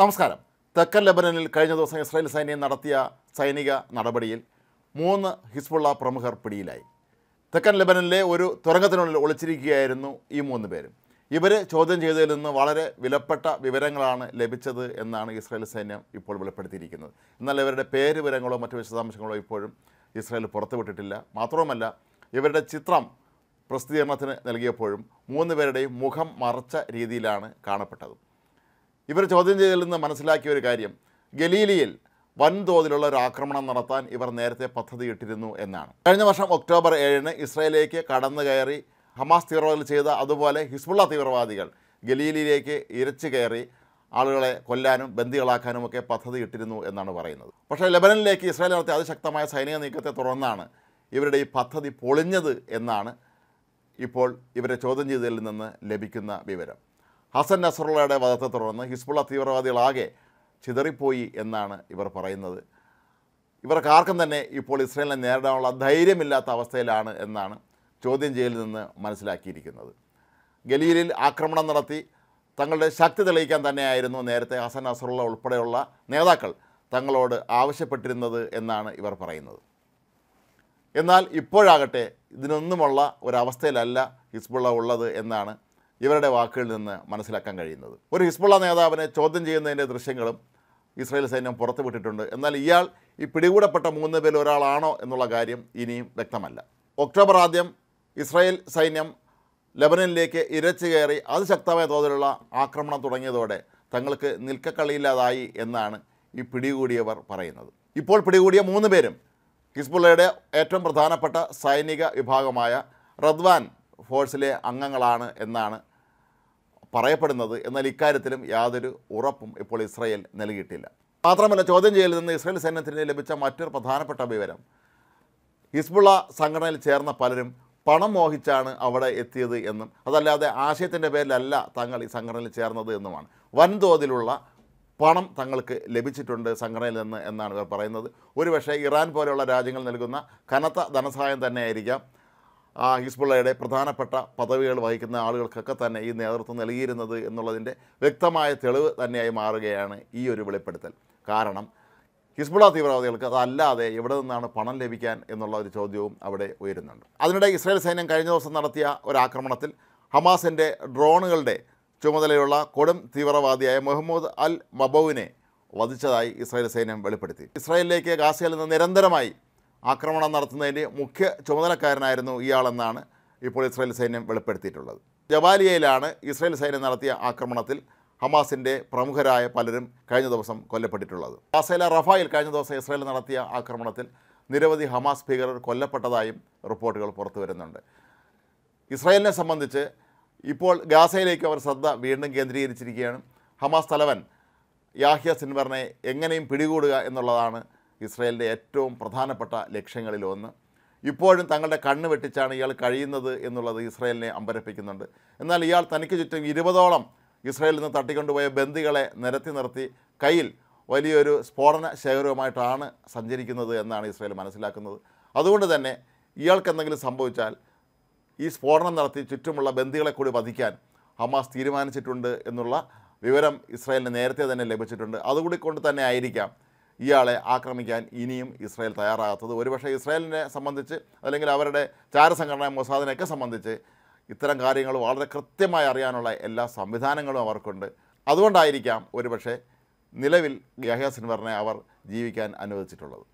നമസ്കാരം തെക്കൻ ലെബനനിൽ കഴിഞ്ഞ ദിവസം ഇസ്രായേൽ സൈന്യം നടത്തിയ സൈനിക നടപടിയിൽ മൂന്ന് ഹിസ്ബുള്ള പ്രമുഖർ പിടിയിലായി തെക്കൻ ലെബനനിലെ ഒരു തുരങ്കത്തിനുള്ളിൽ ഒളിച്ചിരിക്കുകയായിരുന്നു ഈ മൂന്ന് പേരും ഇവർ ചോദ്യം ചെയ്തതിൽ നിന്ന് വളരെ വിലപ്പെട്ട വിവരങ്ങളാണ് ലഭിച്ചത് എന്നാണ് ഇസ്രായേൽ സൈന്യം ഇപ്പോൾ വെളിപ്പെടുത്തിയിരിക്കുന്നത് എന്നാൽ ഇവരുടെ പേര് വിവരങ്ങളോ മറ്റു വിശദാംശങ്ങളോ ഇപ്പോഴും ഇസ്രായേൽ പുറത്തുവിട്ടിട്ടില്ല മാത്രവുമല്ല ഇവരുടെ ചിത്രം പ്രസിദ്ധീകരണത്തിന് നൽകിയപ്പോഴും മൂന്ന് പേരുടെയും മുഖം മറച്ച രീതിയിലാണ് കാണപ്പെട്ടത് ഇവർ ചോദ്യം ചെയ്തതിൽ നിന്ന് മനസ്സിലാക്കിയ ഒരു കാര്യം ഗലീലിയിൽ വൻതോതിലുള്ള ഒരു ആക്രമണം നടത്താൻ ഇവർ നേരത്തെ പദ്ധതിയിട്ടിരുന്നു എന്നാണ് കഴിഞ്ഞ വർഷം ഒക്ടോബർ ഏഴിന് ഇസ്രയേലിലേക്ക് കടന്നു കയറി ഹമാസ് തീവ്രവാദികൾ ചെയ്ത അതുപോലെ ഹിസ്ബുള്ള തീവ്രവാദികൾ ഗലീലിയിലേക്ക് ഇരച്ചു കയറി ആളുകളെ കൊല്ലാനും ബന്ദികളാക്കാനുമൊക്കെ പദ്ധതിയിട്ടിരുന്നു എന്നാണ് പറയുന്നത് പക്ഷേ ലബനനിലേക്ക് ഇസ്രായേൽ നടത്തിയ അതിശക്തമായ സൈനിക നീക്കത്തെ തുടർന്നാണ് ഇവരുടെ ഈ പദ്ധതി പൊളിഞ്ഞത് എന്നാണ് ഇപ്പോൾ ഇവരെ ചോദ്യം ചെയ്തതിൽ നിന്ന് ലഭിക്കുന്ന വിവരം ഹസൻ നസറുള്ളയുടെ വധത്തെ തുടർന്ന് ഹിസ്ബുള്ള തീവ്രവാദികളാകെ ചിതറിപ്പോയി എന്നാണ് ഇവർ പറയുന്നത് ഇവർക്ക് ആർക്കും തന്നെ ഇപ്പോൾ ഇസ്രയേലിനെ നേരിടാനുള്ള ധൈര്യമില്ലാത്ത അവസ്ഥയിലാണ് എന്നാണ് ചോദ്യം ചെയ്യലിൽ നിന്ന് മനസ്സിലാക്കിയിരിക്കുന്നത് ഗലീലിൽ ആക്രമണം നടത്തി തങ്ങളുടെ ശക്തി തെളിയിക്കാൻ തന്നെയായിരുന്നു നേരത്തെ ഹസൻ അസറുള്ള ഉൾപ്പെടെയുള്ള നേതാക്കൾ തങ്ങളോട് ആവശ്യപ്പെട്ടിരുന്നത് എന്നാണ് ഇവർ പറയുന്നത് എന്നാൽ ഇപ്പോഴാകട്ടെ ഇതിനൊന്നുമുള്ള ഒരവസ്ഥയിലല്ല ഹിസ്ബുള്ള ഉള്ളത് എന്നാണ് ഇവരുടെ വാക്കുകളിൽ നിന്ന് മനസ്സിലാക്കാൻ കഴിയുന്നത് ഒരു ഹിസ്ബുള്ള നേതാവിനെ ചോദ്യം ചെയ്യുന്നതിൻ്റെ ദൃശ്യങ്ങളും ഇസ്രായേൽ സൈന്യം പുറത്തുവിട്ടിട്ടുണ്ട് എന്നാൽ ഇയാൾ ഈ പിടികൂടപ്പെട്ട മൂന്ന് പേരിൽ ഒരാളാണോ എന്നുള്ള കാര്യം ഇനിയും വ്യക്തമല്ല ഒക്ടോബർ ആദ്യം ഇസ്രായേൽ സൈന്യം ലബനനിലേക്ക് ഇരച്ചു കയറി അതിശക്തമായ തോതിലുള്ള ആക്രമണം തുടങ്ങിയതോടെ തങ്ങൾക്ക് നിൽക്കക്കളിയില്ലാതായി എന്നാണ് ഈ പിടികൂടിയവർ പറയുന്നത് ഇപ്പോൾ പിടികൂടിയ മൂന്ന് പേരും ഹിസ്ബുള്ളയുടെ ഏറ്റവും പ്രധാനപ്പെട്ട സൈനിക വിഭാഗമായ റദ്വാൻ ഫോഴ്സിലെ അംഗങ്ങളാണ് എന്നാണ് പറയപ്പെടുന്നത് എന്നാൽ ഇക്കാര്യത്തിലും യാതൊരു ഉറപ്പും ഇപ്പോൾ ഇസ്രയേൽ നൽകിയിട്ടില്ല മാത്രമല്ല ചോദ്യം ചെയ്യലിൽ നിന്ന് ഇസ്രയേൽ സൈന്യത്തിന് ലഭിച്ച മറ്റൊരു പ്രധാനപ്പെട്ട വിവരം ഹിസ്ബുള്ള സംഘടനയിൽ ചേർന്ന പലരും പണം മോഹിച്ചാണ് അവിടെ എത്തിയത് എന്നും അതല്ലാതെ ആശയത്തിൻ്റെ പേരിലല്ല തങ്ങൾ ഈ സംഘടനയിൽ ചേർന്നത് എന്നുമാണ് വൻതോതിലുള്ള പണം തങ്ങൾക്ക് ലഭിച്ചിട്ടുണ്ട് സംഘടനയിൽ നിന്ന് എന്നാണ് ഇവർ പറയുന്നത് ഒരുപക്ഷേ ഇറാൻ പോലെയുള്ള രാജ്യങ്ങൾ നൽകുന്ന കനത്ത ധനസഹായം തന്നെയായിരിക്കാം ആ ഹിസ്ബുള്ളയുടെ പ്രധാനപ്പെട്ട പദവികൾ വഹിക്കുന്ന ആളുകൾക്കൊക്കെ തന്നെ ഈ നേതൃത്വം നൽകിയിരുന്നത് എന്നുള്ളതിൻ്റെ വ്യക്തമായ തെളിവ് തന്നെയായി മാറുകയാണ് ഈ ഒരു വെളിപ്പെടുത്തൽ കാരണം ഹിസ്ബുള്ള തീവ്രവാദികൾക്ക് അതല്ലാതെ എവിടെ നിന്നാണ് പണം ലഭിക്കാൻ എന്നുള്ള ഒരു ചോദ്യവും അവിടെ ഉയരുന്നുണ്ട് അതിനിടെ ഇസ്രായേൽ സൈന്യം കഴിഞ്ഞ ദിവസം നടത്തിയ ഒരാക്രമണത്തിൽ ഹമാസിൻ്റെ ഡ്രോണുകളുടെ ചുമതലയുള്ള കൊടും തീവ്രവാദിയായ മുഹമ്മദ് അൽ മബൌവിനെ വധിച്ചതായി ഇസ്രായേൽ സൈന്യം വെളിപ്പെടുത്തി ഇസ്രായേലിലേക്ക് ഗാസയിൽ നിന്ന് നിരന്തരമായി ആക്രമണം നടത്തുന്നതിൻ്റെ മുഖ്യ ചുമതലക്കാരനായിരുന്നു ഇയാളെന്നാണ് ഇപ്പോൾ ഇസ്രായേൽ സൈന്യം വെളിപ്പെടുത്തിയിട്ടുള്ളത് ജബാലിയയിലാണ് ഇസ്രായേൽ സൈന്യം നടത്തിയ ആക്രമണത്തിൽ ഹമാസിൻ്റെ പ്രമുഖരായ പലരും കഴിഞ്ഞ ദിവസം കൊല്ലപ്പെട്ടിട്ടുള്ളത് ഗാസയിലെ റഫായിൽ കഴിഞ്ഞ ദിവസം ഇസ്രായേൽ നടത്തിയ ആക്രമണത്തിൽ നിരവധി ഹമാസ് ഭീകരർ കൊല്ലപ്പെട്ടതായും റിപ്പോർട്ടുകൾ പുറത്തു വരുന്നുണ്ട് ഇസ്രായേലിനെ സംബന്ധിച്ച് ഇപ്പോൾ ഗാസയിലേക്ക് അവർ ശ്രദ്ധ വീണ്ടും കേന്ദ്രീകരിച്ചിരിക്കുകയാണ് ഹമാസ് തലവൻ യാഹ്യ സിൻവറിനെ എങ്ങനെയും പിടികൂടുക എന്നുള്ളതാണ് ഇസ്രയേലിൻ്റെ ഏറ്റവും പ്രധാനപ്പെട്ട ലക്ഷ്യങ്ങളിലൊന്ന് ഇപ്പോഴും തങ്ങളുടെ കണ്ണ് വെട്ടിച്ചാണ് ഇയാൾ കഴിയുന്നത് എന്നുള്ളത് ഇസ്രയേലിനെ അമ്പരപ്പിക്കുന്നുണ്ട് എന്നാൽ ഇയാൾ തനിക്ക് ചുറ്റും ഇരുപതോളം ഇസ്രയേലിൽ നിന്ന് തട്ടിക്കൊണ്ടുപോയ ബന്ദികളെ നിരത്തി നിർത്തി കയ്യിൽ വലിയൊരു സ്ഫോടന ശേഖരവുമായിട്ടാണ് സഞ്ചരിക്കുന്നത് എന്നാണ് ഇസ്രയേൽ മനസ്സിലാക്കുന്നത് അതുകൊണ്ട് തന്നെ ഇയാൾക്ക് എന്തെങ്കിലും സംഭവിച്ചാൽ ഈ സ്ഫോടനം നടത്തി ചുറ്റുമുള്ള ബന്ദികളെ കൂടി വധിക്കാൻ ഹമാസ് തീരുമാനിച്ചിട്ടുണ്ട് എന്നുള്ള വിവരം ഇസ്രായേലിന് നേരത്തെ തന്നെ ലഭിച്ചിട്ടുണ്ട് അതുകൂടി കൊണ്ട് തന്നെ ആയിരിക്കാം ഇയാളെ ആക്രമിക്കാൻ ഇനിയും ഇസ്രായേൽ തയ്യാറാകാത്തത് ഒരുപക്ഷെ ഇസ്രായേലിനെ സംബന്ധിച്ച് അല്ലെങ്കിൽ അവരുടെ ചാരസംഘടന മൊസാദിനെയൊക്കെ സംബന്ധിച്ച് ഇത്തരം കാര്യങ്ങൾ വളരെ കൃത്യമായി അറിയാനുള്ള എല്ലാ സംവിധാനങ്ങളും അവർക്കുണ്ട് അതുകൊണ്ടായിരിക്കാം ഒരുപക്ഷെ നിലവിൽ യഹ്യ സിൻവറിനെ അവർ ജീവിക്കാൻ അനുവദിച്ചിട്ടുള്ളത്